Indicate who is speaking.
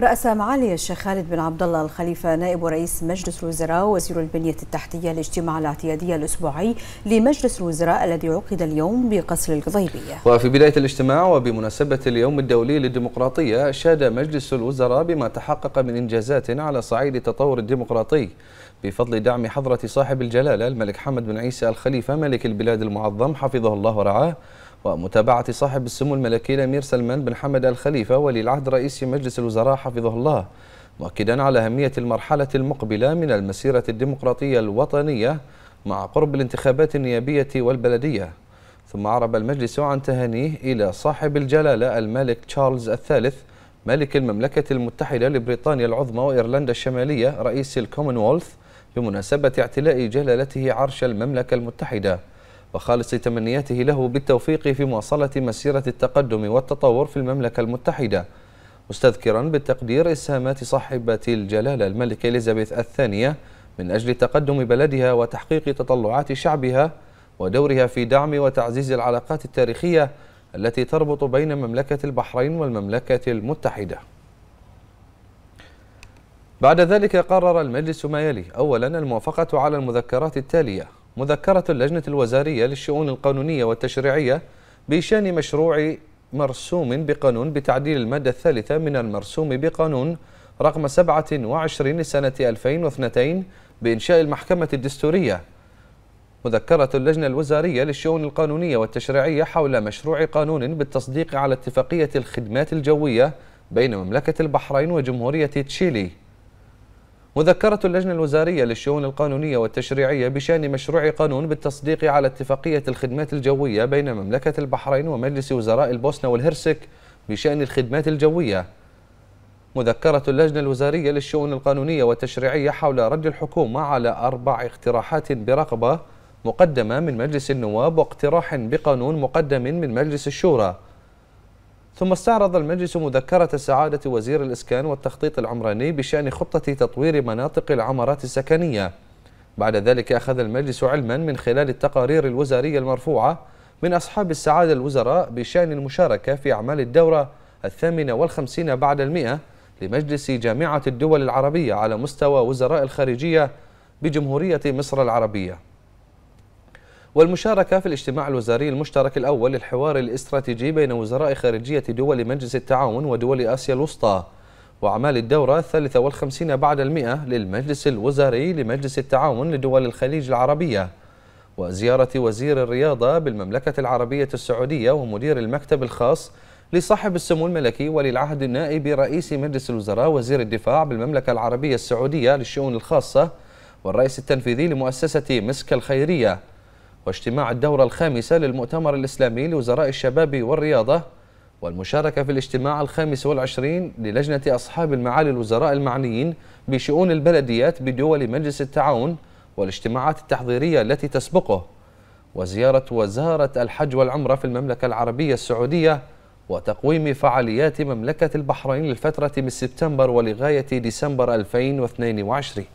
Speaker 1: رأس معالي الشيخ خالد بن عبد الله الخليفة نائب رئيس مجلس الوزراء وزير البنية التحتية الاجتماع الاعتيادي الأسبوعي لمجلس الوزراء الذي عقد اليوم بقصر القضيبية وفي بداية الاجتماع وبمناسبة اليوم الدولي للديمقراطية شاد مجلس الوزراء بما تحقق من إنجازات على صعيد التطور الديمقراطي بفضل دعم حضرة صاحب الجلالة الملك حمد بن عيسى الخليفة ملك البلاد المعظم حفظه الله ورعاه ومتابعة صاحب السمو الملكي الأمير سلمان بن حمد الخليفة ولي العهد رئيس مجلس الوزراء حفظه الله مؤكدا على أهمية المرحلة المقبلة من المسيرة الديمقراطية الوطنية مع قرب الانتخابات النيابية والبلدية ثم عرب المجلس عن تهانيه إلى صاحب الجلالة الملك تشارلز الثالث ملك المملكة المتحدة لبريطانيا العظمى وإيرلندا الشمالية رئيس الكومنولث بمناسبة اعتلاء جلالته عرش المملكة المتحدة وخالص تمنياته له بالتوفيق في مواصلة مسيرة التقدم والتطور في المملكة المتحدة مستذكرا بالتقدير إسهامات صاحبة الجلالة الملكة إليزابيث الثانية من أجل تقدم بلدها وتحقيق تطلعات شعبها ودورها في دعم وتعزيز العلاقات التاريخية التي تربط بين مملكة البحرين والمملكة المتحدة بعد ذلك قرر المجلس ما يلي أولا الموافقة على المذكرات التالية مذكرة اللجنة الوزارية للشؤون القانونية والتشريعية بشأن مشروع مرسوم بقانون بتعديل المادة الثالثة من المرسوم بقانون رقم 27 لسنة 2002 بإنشاء المحكمة الدستورية مذكرة اللجنة الوزارية للشؤون القانونية والتشريعية حول مشروع قانون بالتصديق على اتفاقية الخدمات الجوية بين مملكة البحرين وجمهورية تشيلي مذكرة اللجنة الوزارية للشؤون القانونية والتشريعية بشأن مشروع قانون بالتصديق على اتفاقية الخدمات الجوية بين مملكة البحرين ومجلس وزراء البوسنة والهرسك بشأن الخدمات الجوية مذكرة اللجنة الوزارية للشؤون القانونية والتشريعية حول رد الحكومة على أربع اقتراحات برقبة مقدمة من مجلس النواب واقتراح بقانون مقدم من مجلس الشورى ثم استعرض المجلس مذكرة سعادة وزير الإسكان والتخطيط العمراني بشأن خطة تطوير مناطق العمارات السكنية بعد ذلك أخذ المجلس علما من خلال التقارير الوزارية المرفوعة من أصحاب السعادة الوزراء بشأن المشاركة في أعمال الدورة الثامنة والخمسين بعد المئة لمجلس جامعة الدول العربية على مستوى وزراء الخارجية بجمهورية مصر العربية والمشاركة في الاجتماع الوزاري المشترك الأول للحوار الاستراتيجي بين وزراء خارجية دول مجلس التعاون ودول آسيا الوسطى وأعمال الدورة الثالثة والخمسين بعد المئة للمجلس الوزاري لمجلس التعاون لدول الخليج العربية وزيارة وزير الرياضة بالمملكة العربية السعودية ومدير المكتب الخاص لصاحب السمو الملكي ولي العهد رئيس مجلس الوزراء وزير الدفاع بالمملكة العربية السعودية للشؤون الخاصة والرئيس التنفيذي لمؤسسة مسك الخيرية واجتماع الدورة الخامسة للمؤتمر الإسلامي لوزراء الشباب والرياضة والمشاركة في الاجتماع الخامس والعشرين للجنة أصحاب المعالي الوزراء المعنيين بشؤون البلديات بدول مجلس التعاون والاجتماعات التحضيرية التي تسبقه وزيارة وزارة الحج والعمرة في المملكة العربية السعودية وتقويم فعاليات مملكة البحرين للفترة من سبتمبر ولغاية ديسمبر 2022